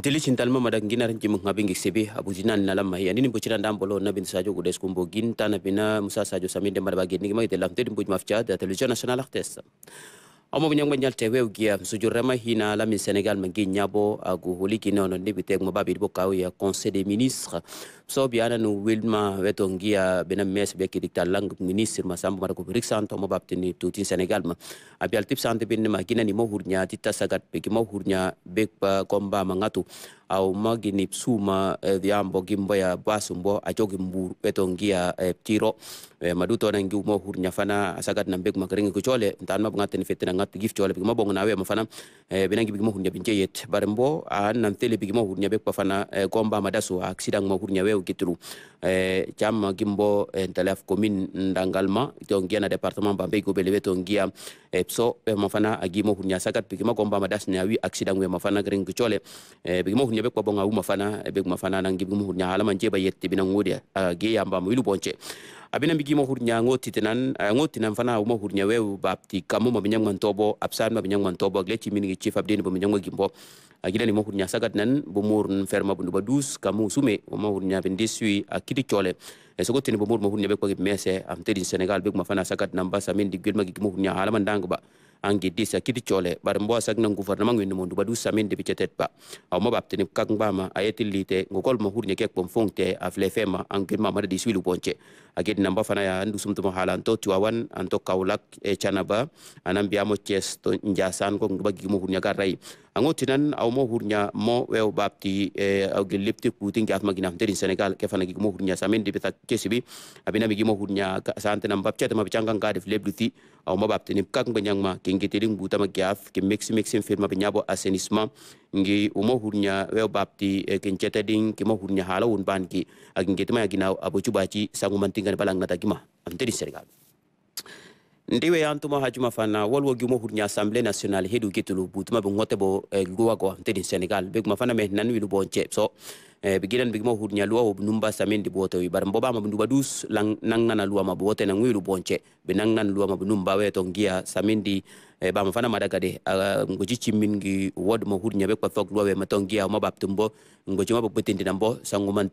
ntili chintalma madak ngina rinji munghabi ngiksibi abuzina nalam mahi anini mbuchira ndambolo na bin sajo gudes kumbo ginta na bina musa sajo saminde bagi nigi gima telam tedi mbuj mafcha da television national artist omo binyang banyal tewe ugia msujur rama hina senegal mangi nyabo agu huli holiki nono ndibiteg mababi dibo kawiya ya conseil sobi nu wilma weto ngia bena mes be kidik talang ministre ma sambo mara ko riksanto mo baptini tutin senegal ma abi tip sante bin ma ni mo hurnya ti sagat be mo hurnya be komba ma ngatu au magini psuma eh, dhiambo gimbo ya basumbo jogi mbur weto ngia eh, tiro eh, maduto na ngiu mo hurnya fana sagat na beg ko kuchole ntan mabunga teni fetina ngat gif chole be bigimo bongo nawe fana bena ngi be mo hurnya binjeyet barembo an nantele mo hurnya be fana komba dasu aksidan mo hurnya we tew kituru eh, Chama kimbo gimbo eh, ntalaf commune ndangalma to na département bambe ko belewe to ngia e eh, so mafana agimo hunya sakat pikima komba madas ne awi accident we mafana gren gichole e mo hunya be ko u mafana e be mafana nangi bigimo hunya hala manje ba yetti binan wodi a yamba mwilu bonche abina bigi mo hurnya ngoti tenan eh, ngoti nan fana mo hurnya wew bapti kamu mo binyang ntobo absan mo binyang ntobo gleti min ngi chief abdin bo binyang gimbo agida ni mo hurnya sagat nan bo mur ferma bundu badus kamu sume mo hurnya ben desui akidi chole eh, so gotti ni bo mur mo hurnya be ko mese am tedin senegal be ko fana sagat nan basa min digel magi mo hurnya hala man dang ba an giddi kiti chole bar mbo sak nan gouvernement ngi mondu badu samen de bichetet ba aw mo kak mbama ayeti lite ngokol mo hurnye kek bom fongte afle fema angi ma mar disu lu bonche aged namba fana ya ndu sumtu mo hala to tiwawan an to e chanaba anan biamo chesto to njasan ko ngba mo hurnye garai ango tinan aw mo hurnya mo wew bapti eh, aw gel lepti kutin gat magina terin senegal ke fana gi mo hurnya samen de beta kesibi abina mi gi mo hurnya sante nam bapti tama bicanga ngade lebluti aw mo bapti nim kak nganyang ma ngi tirin buta ma af ki mix mix film abnya bo asenisma ngi umo hurnya wew bapti eh, ken cheta ding ki mo hurnya hala won banki agin getma agina abo chubachi sangu mantingan balang nata gima am senegal ndiwe antuma hajuma fana walwo gumo hurnya assemblée nationale hedu gitulu butuma be ngote bo eh, luwa go tedi senegal be kuma fana me nan wilu bonche so eh, be gidan bigmo hurnya luwa wo numba di boto wi bar mboba ma nduba badus lang nana luwa ma bote na wilu bonche be nang nan luwa ma numba we to ngia samindi eh, ba ma fana ma daga de ah, ngoji gi wod mo hurnya be kwa fok luwa we ma to ngia ma baptumbo ngoji ma bo tindi nambo sangu sanguman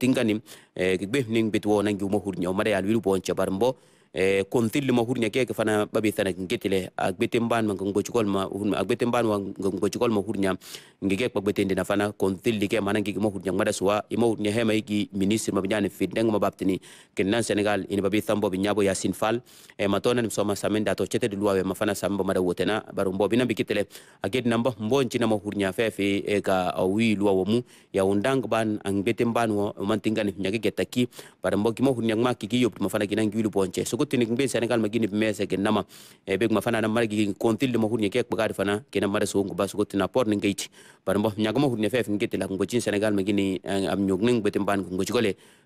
e gbe ning bitwo gi mo hurnya ma da de lu wilu bonche bar mbo Eh, kontili ma hurnya ke fana ɓaɓi tana guettile a mban ma ngo goccugol ma a mban wa ngo goccugol ma hurnya hurña guigue kpa ndina fana kontili ke manangi e ma hurnya maɗa suwa ima hurnya hema yiqui ministre maɓe ñani firdeng ma baptini kennan senegal ina ɓaɓi tamboɓe ñabo yasin fall e ma tonani soma samen da to cetede luwawe ma fana samba maɗa wotena ɓaro mboɓina mbi guettile a guedinamba mboncinama hurña fefe e ka wi luwawo mu undang ban a mban mbanwo mantingani ñague guetta ki ɓaɗa mbo guima hurñag ma kiki yobtuma fana guinanguilu bonce sogo tinik mbe sani ma gini bimese ke nama eh, beg ma fana na mara gigi kontil de mahurni ke bakari fana ke na mara so ngu basu gotti na port ngi ti par mbo nyaga mahurni fe fe ngi la ngu cin senegal ma gini eh, am nyog ning betim ban ngu ci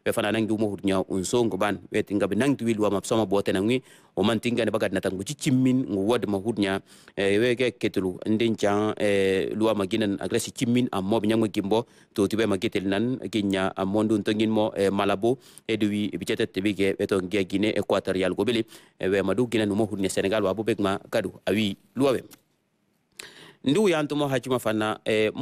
be fana nangi mahurni un so ngu ban tinga ngabe nang tuwil wa ma soma bote na ngi woman tingani bagat nata ngu cicimmin ngu wad mahudnya eh, wege ketulu ndin can eh, luwa maginan agresi cimmin ammoɓe ñango gimbo totiɓe magetel nan kinña ammondun tonginmo eh, malabo edewi bicetet bige ɓe to guiya guine équatorial goɓeli wemadu guina numo hudne sénégal wabo ɓegma kadu awi luwaɓe ndi wuyantumo hajima fana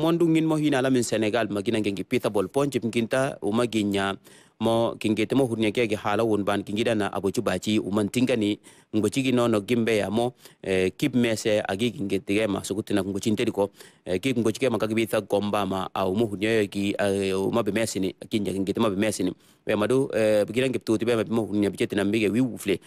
mondu nginmo hina alamin sénégal magina ngengi pithabol poncip nginta umagiña mo temo hurnya kia ki hala won ban kingira na abochu bachi umantinga ni ngochi gi nono gimbe ya mo keep eh, kip mese agi tege ma sokuti na ngochi ntedi ko eh, ki ngochi ke ma makagi bitha gomba ma au mu hurnya ki eh, uh, ma be mese ni kinja temo be mese ni be madu eh, bigira ngip tuti be ma mo hurnya bichete na mbige wi ufle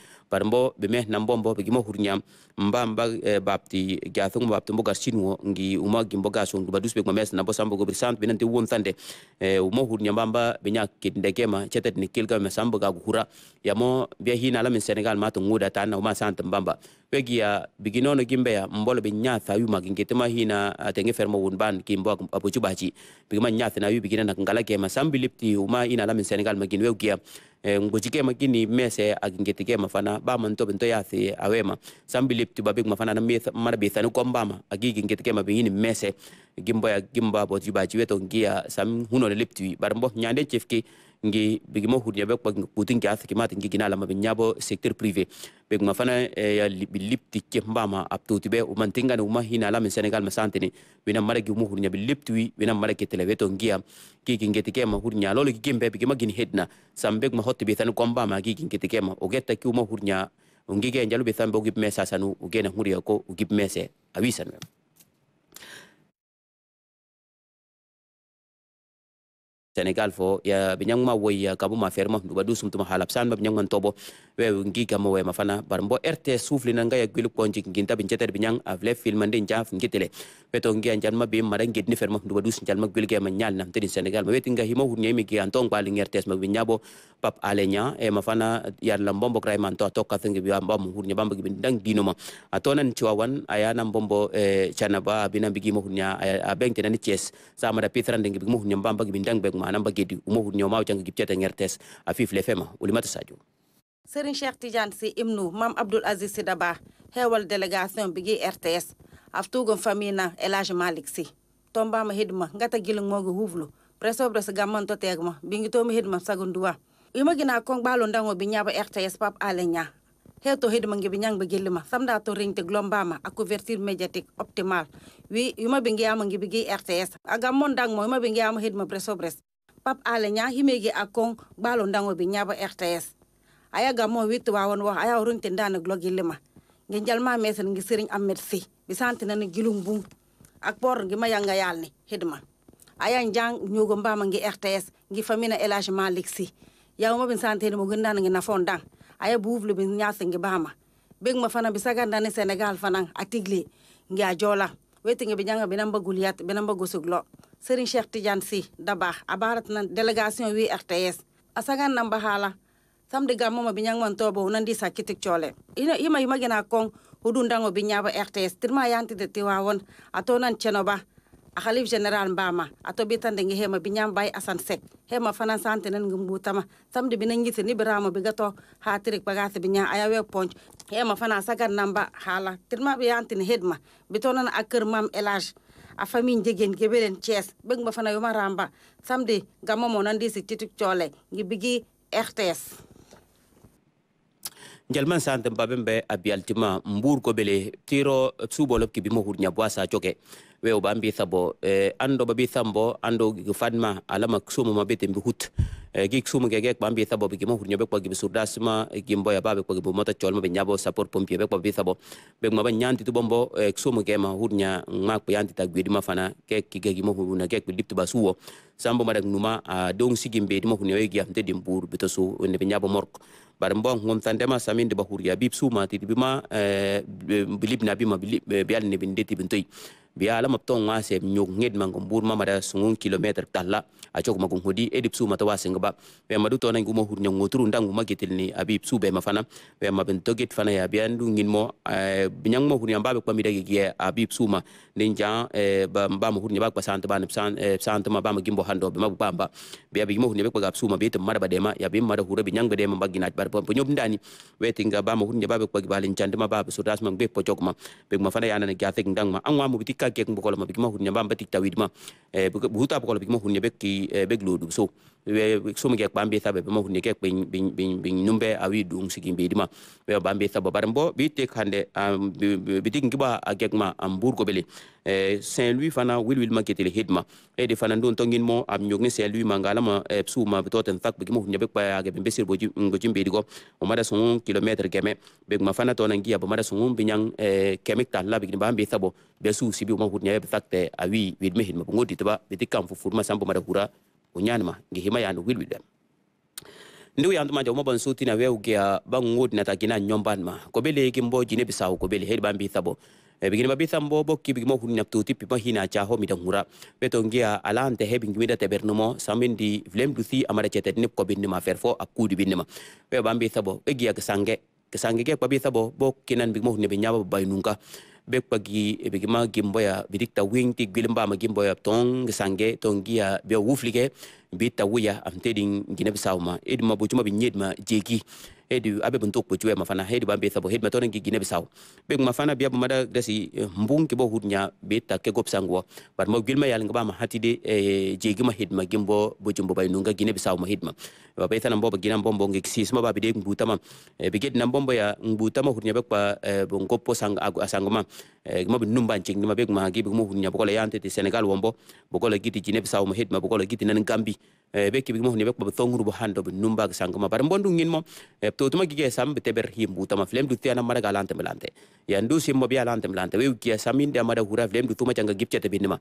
mbo be me na mbo mbo be gimo hurnya mba mba eh, bapti gathung bapti mboga sinwo ngi uma gimboga so ngi badus be ma mese na bo sambo go be nante won tande eh, mo hurnya mba mba be nya benya ma ma cetet ni kilka me sambu ga gura ya mo bia hina la min senegal ma to nguda ta na ma sant bamba wegi ya biginono gimbe ya mbolo bi nya tha yu maginge tema hina atenge ah, fermo won ban kimbo apo chubachi bigma nya tha na yu bigina na ngala ke ma sambi lipti u ma ina la min senegal magin wegi ya eh, ngojike magini mese ke mafana ba man to bento yathi awema sambi lipti babik mafana na meth mara be thanu kombama agigi ngetike mabini mese gimbo ya gimba bo jibaji weto ngia sam huno le lipti barmbo nyande chefki ngi bigi bigimo hurnya be kwak putin ki athiki mat ngi gina lama binyabo sektor privé bigi ma fana eh, ya bilipti ke mbama tibe be o mantinga no mahina lama senegal ni bina mara gi hudi hurnya bilipti tui bina mara ke televeto ngia ki ki ngeti ke ma hurnya lolo ki kimbe bigima gin hedna sam bigi ma hoti tan komba ma ki ki ngeti ke ma o getta ki mu hurnya ngi ge njalu be bogi o mesa sanu ugena hudi hurya ko o gib mese awisan senegal fo ya binyang ma ma ya kabu ma ferma ba du tuma halap san ba nyang tobo we ngi kama we mafana barmbo rt sufli nanga ya gwilu konji nginta bin jeter binyang avle film ndi njaf ngitele beto ngi anjan ma be mara ngidni ferma ba du sinjal ma gwilu ma nyal nam tedi senegal ma we tinga himo hu nyemi ki antong e ba lingi rt ma binyabo pap alenya e mafana yar lambombo kray man to to kathingi bi ambam hu dang gi ndang dinoma atonan chiwawan aya nam bombo e chanaba binambigi mo hu nya abeng tenani ches sa mara pitran ngi bi mo hu nyabamba gi dang manam bagedi uma nyomau ma jang gipte da ngertes afif lefema ulimata sadio serigne cheikh tidiane si imnu mam abdul aziz si daba hewal delegation bigi rts aftugon famina elage malik si tombama hidma ngata gilang mogo preso presobres gamman to tegma bingi to mi hidma sagunduwa ima gina kon balo ndango bi nyaba rts pap alenya heto hidma ngi bi nyang samda to ringte glombama a couverture médiatique optimal wi ima bi ngi ama ngi bi gi rts aga dang mo ima bi ngi hidma presobres pap ale nya himegi akon balo ndango bi nyaba rts aya gamo wit witu wawon wo aya urun tin dana glogi lima ngi jalma mesen ngi serigne ahmed si bi sante na gilum bum ak por ngi ma yanga yalni hidma aya njang ñugo mbama ngi rts ngi famina elage malik si yaw mo bin santene mo gundan ngi na dang aya buuflu bin nyaas ngi bama beg ma fana bi sagandani senegal fana atigli ngi ajola weti ngi bi nyanga binamba guliyat binamba gosuglo serigne cheikh tidiane si abarat na délégation wi rts asagan namba hala samdi mom bi ñang man tobo bo nandi sa kitik chole ina yima ima gina kong bi ñaba rts tirma yanti de tiwawon atonan chenoba a khalif general mbama ato tande ngi hema ñam bay asan sek hema fanan sante nan ngum butama samde bina ngisi ni ha trik hatirik bi ñaa ayawe ponch hema fana sagar namba hala tirma bi ni hedma bitonan akir mam elage a jigen jegen gebelen beng ma fana yoma ramba samedi gamma mo nandi siktitu chole ngi bigi RTS jalman sante mbaben be abi altima mbur ko bele tiro subolo kibimo hurnya boasa choke we o bambi sabo eh, ando babi sambo ando fadma alama sumu mabete mbi hut eh, gik sumu gege bambi mbi sabo bigi mo hurnyo bekwa gibi surdasma eh, gimbo ya babe kwa gibi mota cholma be nyabo support pompier bekwa bi sabo be maba nyanti tu bombo eh, ge ma hurnya ngak pe yanti tagwidi mafana ke kige gimo huruna ge kwi liptu basuo sambo madak numa uh, dong sigimbe dimo hurnyo egia mte dimbur bitosu ne be nyabo mork bari mbo ngom tan dema samin de bahuriya bib suma titi bima eh, bilib na bima bilib eh, bial ne binde biya la mapto ngase nyok nged mangum bur mama da sungun kilometer talla ma magum hodi edip su mata wasenga ba be madu to nan gumo hurnyo ngoturu ndangu magetel ni abib su be mafana be maben toget fana ya biya ndu ngin mo eh, binyang mo hurnyo mbabe kwa midagi gie abib suma ninja eh, ba mbam hurnyo ba kwa santa ba san eh, santa ma ba ma gimbo hando be mabu bamba biya bigimo hurnyo kwa gap suma bete mara badema ya be mara hura binyang badema bagina ba pompo nyob ndani tinga ba mo hurnyo ba kwa gibalin ma ba sudas mangbe pocok ma be ya na ne gatek ndang ma angwa mo biti ka kek mbokolama bikima hunya bamba tik tawidma eh, buhuta bokolama bikima hunya bek ki eh, bek so somi ke ɓambe thaɓe ɓe mahunde ke bi numbe a wi ɗum sigi mbeydi ma ɓe eh, ɓambe thaɓa bara bo tek hande bidig giɓa a gek ma am saint louis fana wilwilma ketele hedma ede fana ndon tongin mo am ñogni saint louis ma ngalama eh, suuma ɓe toten thak ɓe gimahunde ɓe kpayage ɓe besir goji mbeydi go o maɗa sogon kilométre keme ɓegma fana tona giya ɓe maɗa sogon ɓe ñang eh, kemik talla ɓe gini ɓambe thaɓo ɓe suusi ɓe mahunde ɓe thakte a wi widme hedma ɓe goddi teɓa ɓe tik kam fofurma sambo maɗa hura unyanma ngihima yandu wilwida ndiu yandu manja uma nsuti na weu weugea bangudi na takina nyomba nma kobele ki mboji ne bisahu kobele heri bambi thabo e bikini babi thambo bo ki bigimo hunina tuti pipa na chaho mida ngura beto ngea alante he bingimi da tebernomo samindi vile mduthi amada chetet ne ko binni ma ferfo akudi bini ma be bambi thabo e gia kesange kesange ke babi thabo bo kinan bigimo hunne binyaba bainunga bekpa gi ebegima gimboya bidikta wingti gwilimba ya tong sange tongia be wuflike bi tawuya amtedin gine bisawma edma bojuma bi nyedma jegi hedi abe bentuk po cuwe mafana hedi bambe thabo hedi matona ngi gine bisaw be mafana biya bumada dasi eh, mbung ke bo hudnya be ta ke gop sangwa bar mo gilma yal ngaba ma hatide eh, jegi ma hedi ma gimbo bo bay nunga gine bisaw ma hedi ma ba eh, be thana mboba gina mbombo ngi sis ma ba de mbuta ma be ged na mbombo ya mbuta ma hudnya be pa bo ngopo sang asangoma ma be numba ching ma be ma gi be mo hudnya bo yante te senegal wombo bo kola giti gine bisaw ma hedi ma bo giti nan gambi Eh, be kibig mo ne be ko to nguru bo hando be numba ga sangama bar bondu ngin mo eh, to to magi sam be teber him buta ma flem du tiana mara galante melante ya ndu mo bi alante melante we ki sam inde mara hura flem du to ma janga gipte be